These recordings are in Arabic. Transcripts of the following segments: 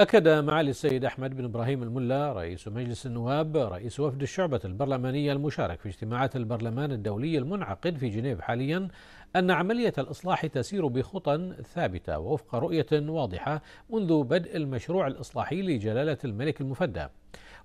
أكد معالي السيد أحمد بن إبراهيم الملا رئيس مجلس النواب رئيس وفد الشعبة البرلمانية المشارك في اجتماعات البرلمان الدولي المنعقد في جنيف حاليا أن عملية الإصلاح تسير بخطى ثابتة وفق رؤية واضحة منذ بدء المشروع الإصلاحي لجلالة الملك المفدى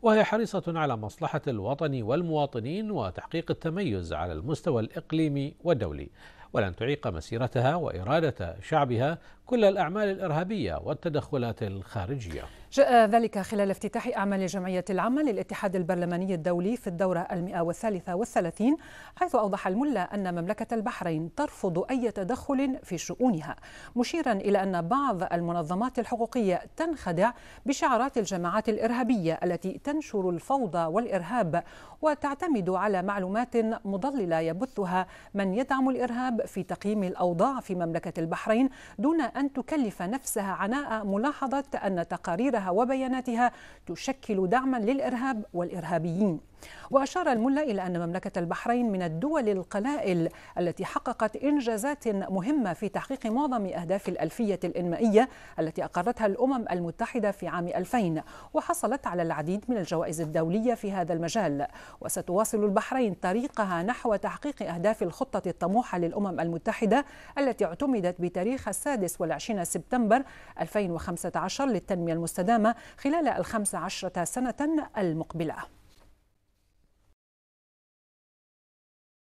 وهي حريصة على مصلحة الوطن والمواطنين وتحقيق التميز على المستوى الإقليمي والدولي ولن تعيق مسيرتها وإرادة شعبها كل الأعمال الإرهابية والتدخلات الخارجية جاء ذلك خلال افتتاح أعمال جمعية العمل للاتحاد البرلماني الدولي في الدورة المئة والثالثة والثلاثين حيث أوضح الملا أن مملكة البحرين ترفض أي تدخل في شؤونها مشيرا إلى أن بعض المنظمات الحقوقية تنخدع بشعارات الجماعات الإرهابية التي تنشر الفوضى والإرهاب وتعتمد على معلومات مضللة يبثها من يدعم الإرهاب في تقييم الأوضاع في مملكة البحرين دون أن تكلف نفسها عناء ملاحظة أن تقاريرها وبياناتها تشكل دعما للإرهاب والإرهابيين وأشار الملا إلى أن مملكة البحرين من الدول القلائل التي حققت إنجازات مهمة في تحقيق معظم أهداف الألفية الإنمائية التي أقرتها الأمم المتحدة في عام 2000 وحصلت على العديد من الجوائز الدولية في هذا المجال وستواصل البحرين طريقها نحو تحقيق أهداف الخطة الطموحة للأمم المتحدة التي اعتمدت بتاريخ السادس والعشرين سبتمبر 2015 للتنمية المستدامة خلال الخمس عشرة سنة المقبلة